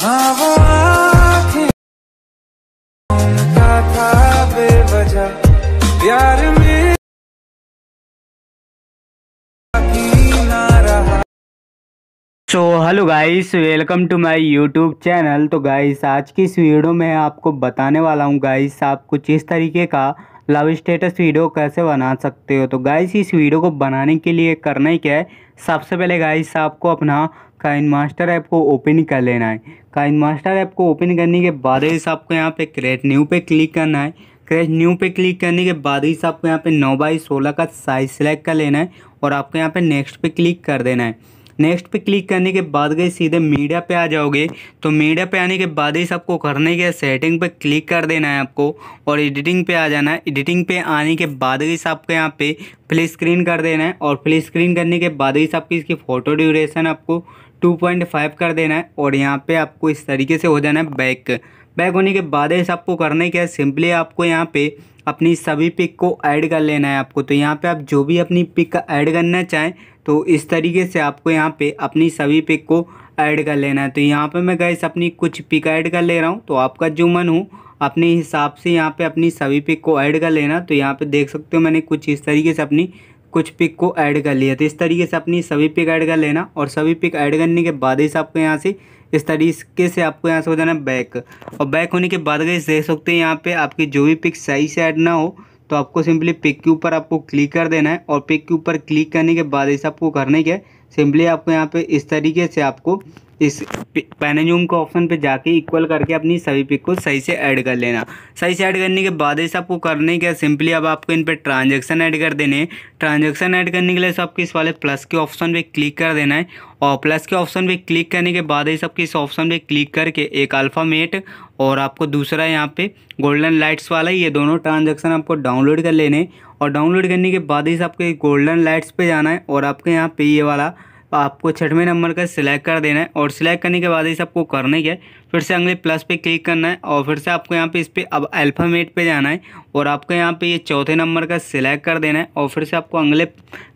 so hello guys welcome to my YouTube channel तो guys आज की इस वीडियो में आपको बताने वाला हूँ गाइस आप कुछ इस तरीके का लव स्टेटस वीडियो कैसे बना सकते हो तो गाइस इस वीडियो को बनाने के लिए करना ही क्या है सबसे पहले गाइस आपको अपना काइन मास्टर ऐप को ओपन कर लेना है काइन मास्टर ऐप को ओपन करने के बाद ही आपको यहाँ पे क्रेट न्यू पे क्लिक करना है क्रेट न्यू पे क्लिक करने के बाद ही आपको यहाँ पे नौ बाई सोलह का साइज सेलेक्ट कर लेना है और आपको यहाँ पे नेक्स्ट पे क्लिक कर देना है नेक्स्ट पे क्लिक करने के बाद गई सीधे मीडिया पे आ जाओगे तो मीडिया पे आने के बाद ही सबको करने के सेटिंग पे क्लिक कर देना है आपको और एडिटिंग पे आ जाना है एडिटिंग पे आने के बाद ही सबको यहाँ पे फ्ली स्क्रीन कर देना है और फ्ली स्क्रीन करने के बाद ही सबकी इसकी फ़ोटो ड्यूरेशन आपको टू पॉइंट फाइव कर देना है और यहाँ पे आपको इस तरीके से हो जाना है बैक बैक होने के बाद इस आपको करना ही क्या है सिंपली आपको यहाँ पे अपनी सभी पिक को ऐड कर लेना है आपको तो यहाँ पे आप जो भी अपनी पिक ऐड करना चाहें तो इस तरीके से आपको यहाँ पे अपनी सभी पिक को ऐड कर लेना है तो यहाँ पे मैं गैस अपनी कुछ पिक ऐड कर ले रहा हूँ तो आपका जो मन हो अपने हिसाब से यहाँ पे अपनी सभी पिक को ऐड कर लेना तो यहाँ पे देख सकते हो मैंने कुछ इस तरीके से अपनी कुछ पिक को ऐड कर लिया तो इस तरीके से अपनी सभी पिक ऐड कर लेना और सभी पिक ऐड करने के बाद ही आपको यहाँ से इस तरीके से आपको यहाँ से हो जाना बैक और बैक होने के बाद गई देख सकते हैं यहाँ पे आपकी जो भी पिक सही से ऐड ना हो तो आपको सिंपली पिक के ऊपर आपको क्लिक कर देना है और पिक के ऊपर क्लिक करने के बाद ही आपको करने के सिंपली आपको यहाँ पे इस तरीके से आपको इस पैनाजूम के ऑप्शन पे जाके इक्वल करके अपनी सभी पिक को सही से ऐड कर लेना सही से ऐड करने के बाद इस आपको करने क्या सिंपली अब आपको इन पर ट्रांजेक्शन ऐड कर देने ट्रांजेक्शन ऐड करने के लिए सबको आपको इस वाले प्लस के ऑप्शन पे क्लिक कर देना है और प्लस के ऑप्शन पे क्लिक करने के बाद ही सबके इस ऑप्शन पे क्लिक करके एक अल्फ़ामेट और आपको दूसरा यहाँ पे गोल्डन लाइट्स वाला ये दोनों ट्रांजेक्शन आपको डाउनलोड कर लेने और डाउनलोड करने के बाद ही आपको गोल्डन लाइट्स पे जाना है और आपके यहाँ पे ये वाला आपको छठवें नंबर का सिलेक्ट कर देना है और सिलेक्ट करने के बाद ही आपको करना ही है फिर से अगले प्लस पे क्लिक करना है और फिर से आपको यहाँ पे इस पर अब अल्फ़ामेट पे जाना है और आपको यहाँ पे ये चौथे नंबर का सिलेक्ट कर देना है और फिर से आपको अगले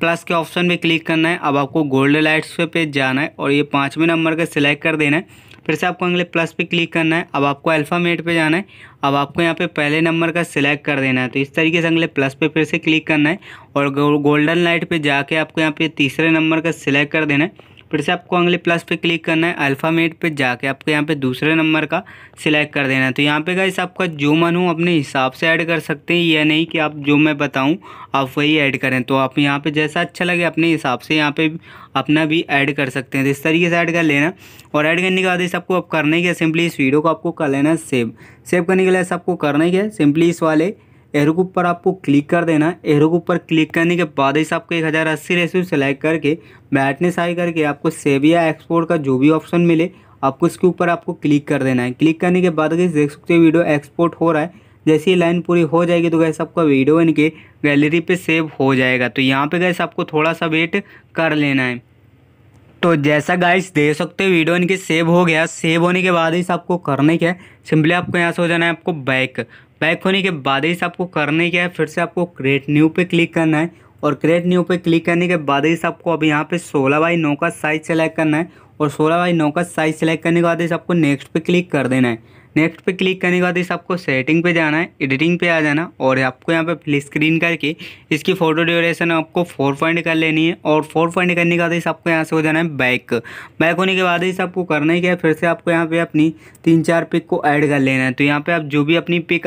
प्लस के ऑप्शन पे क्लिक करना है अब आपको गोल्ड लाइट्स पे जाना है और ये पाँचवें नंबर का सिलेक्ट कर देना है फिर से आपको अगले प्लस पे क्लिक करना है अब आपको अल्फ़ामेट पे जाना है अब आपको यहाँ पे पहले नंबर का सिलेक्ट कर देना है तो इस तरीके से अगले प्लस पे फिर से क्लिक करना है और गोल्डन लाइट पे जाके आपको यहाँ पे तीसरे नंबर का सिलेक्ट कर देना है फिर से आपको अगले प्लस पे क्लिक करना है अल्फ़ामेट पे जाके आपको यहाँ पे दूसरे नंबर का सिलेक्ट कर देना है तो यहाँ पे गाइस आपका जो मन हो अपने हिसाब से ऐड कर सकते हैं या नहीं कि आप जो मैं बताऊँ आप वही ऐड करें तो आप यहाँ पर जैसा अच्छा लगे अपने हिसाब से यहाँ पर अपना भी ऐड कर सकते हैं तो इस तरीके से ऐड कर लेना और ऐड करने के बाद इस आपको अब करना ही क्या सिंपली इस वीडियो को आपको कर लेना सेव सेव करने के लिए आपको करना ही क्या सिंपली इस वाले एरो के ऊपर आपको क्लिक कर देना है एरो के ऊपर क्लिक करने के बाद ही आपको एक हज़ार अस्सी रेसिपी सेलेक्ट करके ब्राइटनेस आई करके आपको सेव या एक्सपोर्ट का जो भी ऑप्शन मिले आपको इसके ऊपर आपको क्लिक कर देना है क्लिक करने के बाद अगर देख सकते हो वीडियो एक्सपोर्ट हो रहा है जैसे ही लाइन पूरी हो जाएगी तो गैस आपका वीडियो बन के गैलरी पर सेव हो जाएगा तो यहाँ पर गैस आपको थोड़ा सा वेट कर लेना है तो जैसा गाइस दे सकते हो वीडियो इनके सेव हो गया सेव होने के बाद ही आपको करने क्या है सिंपली आपको यहाँ से हो जाना है आपको बैक बैक होने के बाद ही आपको करने क्या है फिर से आपको क्रिएट न्यू पे क्लिक करना है और क्रिएट न्यू पे क्लिक करने के बाद ही आपको अभी यहाँ पे सोलह बाई नौ का साइज सेलेक्ट करना है और सोलह बाई नौ का साइज सेलेक्ट करने के बाद इस आपको नेक्स्ट पे क्लिक कर देना है नेक्स्ट पे क्लिक करने के बाद इस आपको सेटिंग पे जाना है एडिटिंग पे आ जाना और आपको यहाँ पे फ्लिप स्क्रीन करके इसकी फ़ोटो ड्यूरेशन आपको फोर पॉइंट कर लेनी है और फोर पॉइंट करने के बाद इस आपको यहाँ से हो जाना है बैक बैक होने के बाद इस आपको करना ही क्या है फिर से आपको यहाँ पे अपनी तीन चार पिक को ऐड कर लेना है तो यहाँ पर आप जो भी अपनी पिक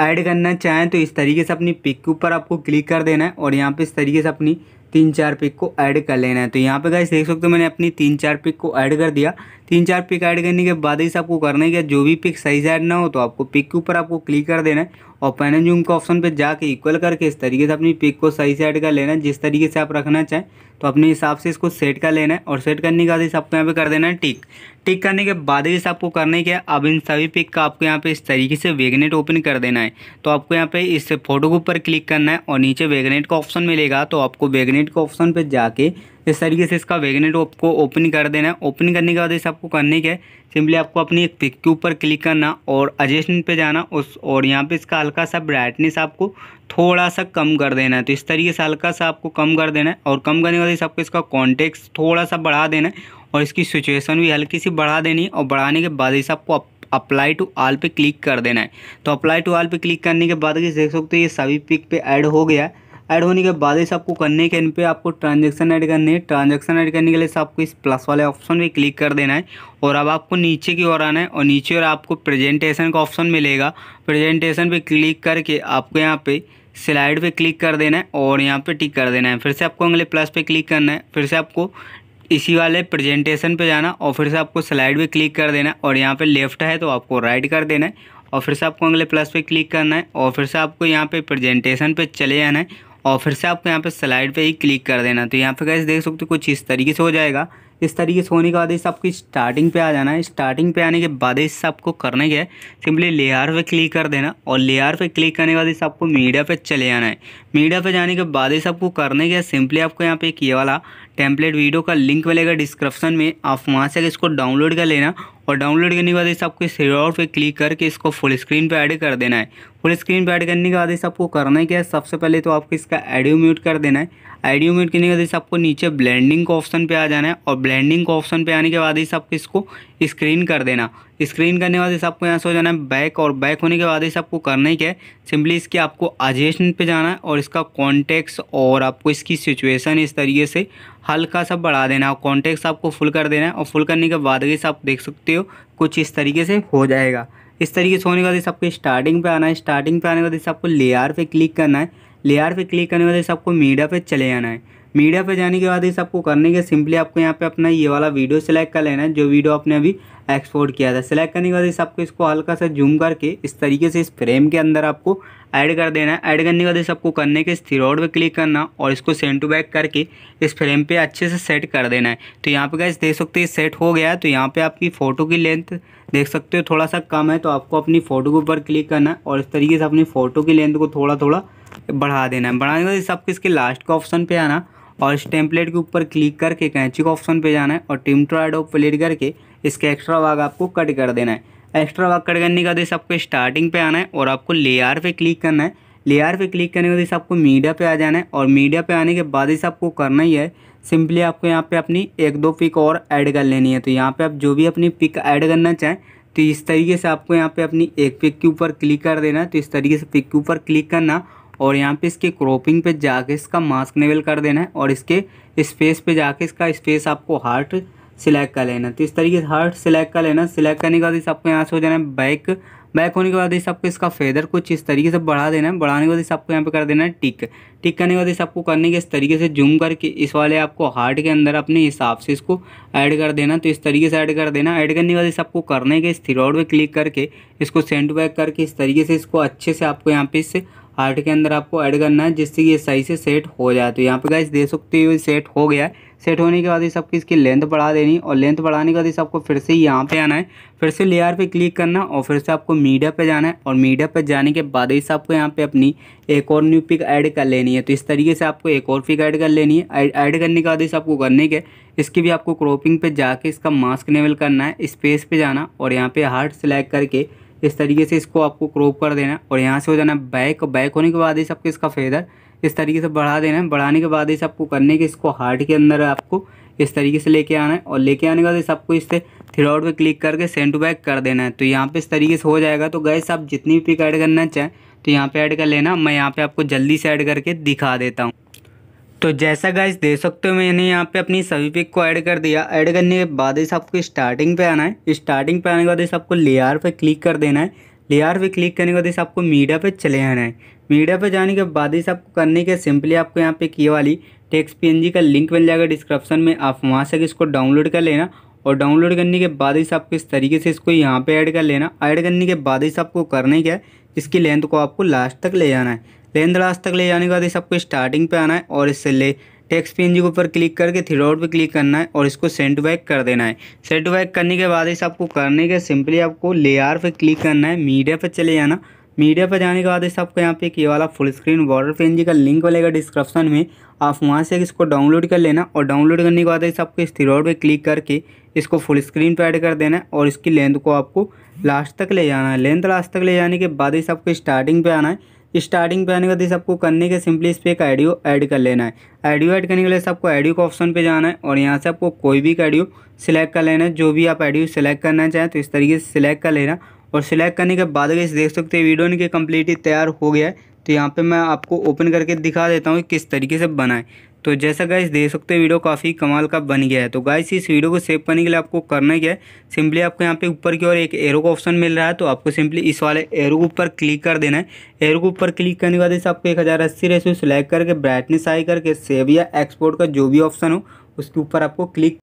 ऐड करना चाहें तो इस तरीके से अपनी पिक के ऊपर आपको क्लिक कर देना है और यहाँ पे इस तरीके से अपनी तीन चार पिक को ऐड कर लेना है तो यहाँ पे गाइस देख सकते हो मैंने अपनी तीन चार पिक को ऐड कर दिया तीन चार पिक ऐड करने के बाद ही से आपको करना है क्या जो भी पिक सही से ऐड ना हो तो आपको पिक के ऊपर आपको क्लिक कर देना है और पेन एंड जूम का ऑप्शन पे जाके इक्वल करके इस तरीके से अपनी पिक को सही से ऐड कर लेना है जिस तरीके से आप रखना चाहें तो अपने हिसाब से इसको सेट कर लेना है और सेट करने के बाद इस आपको यहाँ पे कर देना है टिक टिक करने के बाद ही आपको करने के अब इन सभी पिक का आपको यहाँ पे इस तरीके से वेगनेट ओपन कर देना है तो आपको यहाँ पे इस फोटो के ऊपर क्लिक करना है और नीचे वेगनेट का ऑप्शन मिलेगा तो आपको वेगनेट के ऑप्शन पर जाके इस तरीके से इसका वेगनेट आपको ओपन कर देना है ओपन करने के बाद इसे आपको करने के सिंपली आपको अपनी एक पिक के ऊपर क्लिक करना और एडजस्टमेंट पे जाना उस और यहाँ पे इसका हल्का सा ब्राइटनेस आपको थोड़ा सा कम कर देना है तो इस तरीके से हल्का सा आपको कम कर देना है और कम करने के बाद इस आपको इसका कॉन्टेक्स थोड़ा सा बढ़ा देना है और इसकी सिचुएसन भी हल्की सी बढ़ा देनी है और बढ़ाने के बाद इसे आपको अप्लाई टू आल पे क्लिक कर देना है तो अप्लाई टू आल पे क्लिक करने के बाद देख सकते हो ये सभी पिक पे ऐड हो गया है ऐड होने के बाद इस आपको करने के इन पे आपको ट्रांजेक्शन ऐड करनी है ट्रांजेक्शन ऐड करने के लिए आपको इस प्लस वाले ऑप्शन पे क्लिक कर देना है और अब आपको नीचे की ओर आना है और नीचे और आपको प्रेजेंटेशन का ऑप्शन मिलेगा प्रेजेंटेशन पे क्लिक करके आपको यहाँ पे स्लाइड पे क्लिक कर देना है और यहाँ पर टिक कर देना है फिर से आपको अगले प्लस पे क्लिक करना है फिर से आपको इसी वाले प्रजेंटेशन पर जाना और फिर से आपको स्लाइड पर क्लिक कर देना है और यहाँ पर लेफ्ट है तो आपको राइट कर देना है और फिर से आपको अगले प्लस पे क्लिक करना है और फिर से आपको यहाँ पे प्रेजेंटेशन पे चले जाना है और फिर से आपको यहाँ पर स्लाइड पर ही क्लिक कर देना तो यहाँ पर गैस देख सकते हो कुछ इस तरीके से हो जाएगा इस तरीके से होने के बाद इस आपकी स्टार्टिंग पे आ जाना है स्टार्टिंग पे आने के बाद इस आपको करने के सिंपली लेयर पे क्लिक कर देना और लेयर पे क्लिक करने के बाद इस आपको मीडिया पे चले जाना है मीडिया पे जाने के बाद इस आपको करने के सिंपली आपको यहाँ पे एक ये वाला टेम्पलेट वीडियो का लिंक मिलेगा डिस्क्रिप्शन में आप वहाँ से इसको डाउनलोड कर लेना और डाउनलोड करने के बाद इस आपको सेव आउट पर क्लिक करके इसको फुल स्क्रीन पे ऐड कर देना है फुल स्क्रीन पे ऐड करने के बाद इस आपको करना है क्या है सबसे पहले तो आपको इसका एडियो म्यूट कर देना है एडियो म्यूट करने के बाद इस आपको नीचे ब्लैंडिंग का ऑप्शन पर आ जाना है और ब्लैंडिंग का ऑप्शन पर आने के बाद इस आपको इसको स्क्रीन कर देना स्क्रीन करने वाले आपको यहाँ से हो जाना है बैक और बैक होने के बाद इस आपको करना ही क्या है सिंपली इसके आपको आजेशन पे जाना है और इसका कॉन्टेक्स और आपको इसकी सिचुएसन इस तरीके से हल्का सा बढ़ा देना है और कॉन्टेक्स आपको फुल कर देना है और फुल करने के बाद इस आप देख सकते हो कुछ इस तरीके से हो जाएगा इस तरीके से होने के बाद इस आपको स्टार्टिंग पे आना है स्टार्टिंग पे आने के बाद इस आपको लेयर पे क्लिक करना है लेयर पे क्लिक करने के बाद इस आपको मीडिया पे चले जाना है मीडिया पे जाने के बाद इस सबको करने के सिंपली आपको यहाँ पे अपना ये वाला वीडियो सेलेक्ट कर लेना है जो वीडियो आपने अभी एक्सपोर्ट किया था सेलेक्ट करने के बाद इस आपको इसको हल्का सा जूम करके इस तरीके से इस फ्रेम के अंदर आपको ऐड कर देना है ऐड करने के बाद इस आपको करने के स्थिर पर क्लिक करना और इसको सेंड टू बैक करके इस फ्रेम पे अच्छे से सेट कर देना है तो यहाँ पे क्या देख सकते हैं सेट हो गया है तो यहाँ पर आपकी फ़ोटो की लेंथ देख सकते हो थोड़ा सा कम है तो आपको अपनी फ़ोटो के ऊपर क्लिक करना है और इस तरीके से अपनी फ़ोटो की लेंथ को थोड़ा थोड़ा बढ़ा देना है बढ़ाने के बाद सबको इसके लास्ट के ऑप्शन पे आना और इस टेम्पलेट के ऊपर क्लिक करके कैंची के ऑप्शन पे जाना है और टिमट्राइड ऑफ प्लेट करके इसका एक्स्ट्रा भाग आपको कट कर देना है एक्स्ट्रा भाग कट करने के बाद आपको स्टार्टिंग पे आना है और आपको लेयर पे क्लिक करना है लेयर पे क्लिक करने के बाद आपको मीडिया पे आ जाना है और मीडिया पे आने के बाद इस आपको करना ही है सिंपली आपको यहाँ पे अपनी एक दो पिक और ऐड कर लेनी है तो यहाँ पे आप जो भी अपनी पिक ऐड करना चाहें तो इस तरीके से आपको यहाँ पे अपनी एक पिक के ऊपर क्लिक कर देना है तो इस तरीके से पिक के ऊपर क्लिक करना और यहाँ पे इसके क्रॉपिंग पे जाके इसका मास्क नेवल कर देना है और इसके स्पेस पे जाके इसका स्पेस आपको हार्ट सिलेक्ट कर लेना तो इस तरीके से हार्ट सिलेक्ट कर लेना सिलेक्ट करने के बाद इस आपको यहाँ से हो जाना है बैक बैक होने के बाद इस आपको इसका फेदर कुछ इस तरीके से बढ़ा देना है बढ़ाने के बाद इस आपको यहाँ पे कर देना है टिक टिक करने के बाद इस आपको करने के इस तरीके से जूम करके इस वाले आपको हार्ट के अंदर अपने हिसाब से इसको ऐड कर देना तो इस तरीके से ऐड कर देना ऐड करने के बाद इस आपको करने के इस थ्रोड पर क्लिक करके इसको सेंड बैक करके इस तरीके से इसको अच्छे से आपको यहाँ पे इससे हार्ट के अंदर आपको ऐड करना है जिससे ये सही से सेट हो जाए तो यहाँ पे गाइस दे सकते हो सेट हो गया है सेट होने के बाद ही सबकी इसकी लेंथ बढ़ा देनी और लेंथ बढ़ाने के बाद ही सबको फिर से यहाँ पे आना है फिर से लेयर पे क्लिक करना और फिर से आपको मीडिया पे जाना है और मीडिया पे जाने के बाद ही सबको यहाँ पे अपनी एक और न्यू पिक ऐड कर लेनी है तो इस तरीके से आपको एक और पिक ऐड कर लेनी है ऐड करने के बाद ही सबको करने के इसकी भी आपको क्रॉपिंग पे जाके इसका मास्क इनेबल करना है स्पेस पे जाना और यहाँ पे हार्ट सेलेक्ट करके इस तरीके से इसको आपको क्रॉप कर देना है और यहाँ से हो जाना है बैक बैक होने के बाद ही सबको इसका फेदर इस तरीके से बढ़ा देना है बढ़ाने के बाद ही सबको करने के इसको हार्ट के अंदर आपको इस तरीके से लेके आना है और लेके आने के बाद सबको इससे थ्रोआउट पर क्लिक करके सेंड टू बैक कर देना है तो यहाँ पे इस तरीके से हो जाएगा तो गैस आप जितनी भी पिक ऐड करना चाहें तो यहाँ पे ऐड कर लेना मैं यहाँ पे आपको जल्दी से ऐड करके दिखा देता हूँ तो जैसा गाइस दे सकते हो मैंने यहाँ पे अपनी सभी पिक को ऐड कर दिया ऐड करने के बाद इस आपको स्टार्टिंग पे आना है स्टार्टिंग पे आने के बाद इस आपको लेयर पे क्लिक कर देना है लेयर पे क्लिक करने के बाद इस आपको मीडिया पे चले आना है मीडिया पे जाने के बाद इस आपको करने के सिंपली आपको यहाँ पे की वाली टेक्स पी का लिंक मिल जाएगा डिस्क्रिप्शन में आप वहाँ से इसको डाउनलोड कर लेना और डाउनलोड करने के बाद इस आपको इस तरीके से इसको यहाँ पर ऐड कर लेना ऐड करने के बाद इस आपको करने क्या इसकी लेंथ को आपको लास्ट तक ले जाना है लेन दराज तक ले जाने के बाद इस आपको स्टार्टिंग पे आना है और इससे ले टेक्स पी के ऊपर क्लिक करके थ्री डॉट पे क्लिक करना है और इसको सेंट बैक कर देना है सेंट बैक करने के बाद इस आपको करने के सिंपली आपको लेयर पे क्लिक करना है मीडिया पर चले जाना मीडिया पर जाने के बाद इस आपको यहाँ पे ये वाला फुल स्क्रीन वाटर पेन का लिंक मिलेगा डिस्क्रिप्शन में आप वहाँ से इसको डाउनलोड कर लेना और डाउनलोड करने के बाद इस आपको इस थ्रोड पर क्लिक करके इसको फुल स्क्रीन पर ऐड कर देना है और इसकी लेंथ को आपको लास्ट तक ले जाना है लेंथ लास्ट तक ले जाने के बाद इस आपको स्टार्टिंग पे आना है स्टार्टिंग पे आने के बाद इस आपको करने के सिंपली इस पर एक आइडियो ऐड कर लेना है आइडियो ऐड करने के लिए आपको आइडियो के ऑप्शन पे जाना है और यहाँ से आपको कोई भी एक आइडियो सिलेक्ट कर लेना है जो भी आप आइडियो सिलेक्ट करना चाहें तो इस तरीके से सिलेक्ट कर लेना और सिलेक्ट करने के बाद अगर देख सकते हैं वीडियो इनके कम्प्लीटली तैयार हो गया है तो यहाँ पर मैं आपको ओपन करके दिखा देता हूँ कि किस तरीके से बनाए तो जैसा गाइस देख सकते हो वीडियो काफ़ी कमाल का बन गया है तो गाइस इस वीडियो को सेव करने के लिए आपको करना क्या है सिंपली आपको यहाँ पे ऊपर की ओर एक एरो का ऑप्शन मिल रहा है तो आपको सिंपली इस वाले एरो के ऊपर क्लिक कर देना है एरो के ऊपर क्लिक करने के बाद इसे आपको एक हज़ार अस्सी रेसो सेलेक्ट करके ब्राइटनेस आई करके सेव या एक्सपोर्ट का जो भी ऑप्शन हो उसके ऊपर आपको क्लिक